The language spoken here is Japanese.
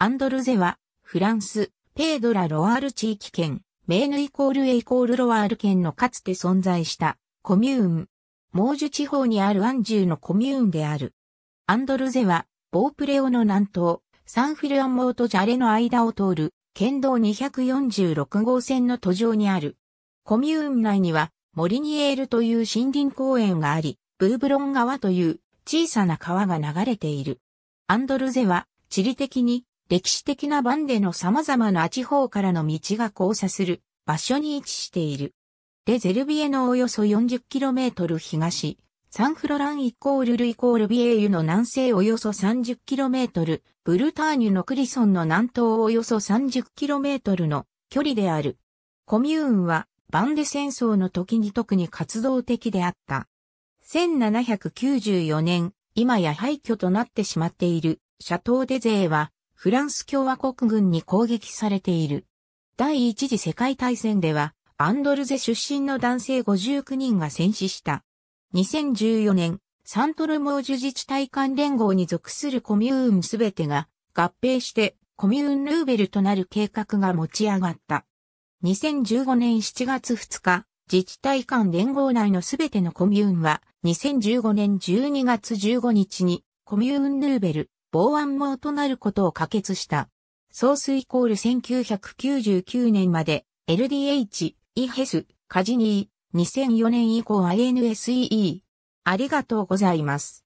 アンドルゼは、フランス、ペードラ・ロワール地域圏、メーヌイコールエイコールロワール圏のかつて存在したコミューン。モージュ地方にあるアンジューのコミューンである。アンドルゼは、ボープレオの南東、サンフィルアンモートジャレの間を通る、県道246号線の途上にある。コミューン内には、モリニエールという森林公園があり、ブーブロン川という小さな川が流れている。アンドルゼは地理的に歴史的な番での様々な地方からの道が交差する場所に位置している。レゼルビエのおよそ 40km 東、サンフロランイコールルイコールビエーユの南西およそ 30km、ブルターニュのクリソンの南東およそ 30km の距離である。コミューンはバンデ戦争の時に特に活動的であった。1794年、今や廃墟となってしまっている、シャトーデゼーは、フランス共和国軍に攻撃されている。第一次世界大戦では、アンドルゼ出身の男性59人が戦死した。2014年、サントルモージュ自治体間連合に属するコミューンすべてが合併してコミューンルーベルとなる計画が持ち上がった。2015年7月2日、自治体間連合内のすべてのコミューンは2015年12月15日にコミューンルーベル、防安網となることを可決した。ソースイコール1999年まで LDH、イヘス、カジニー、2004年以降 i n s e e ありがとうございます。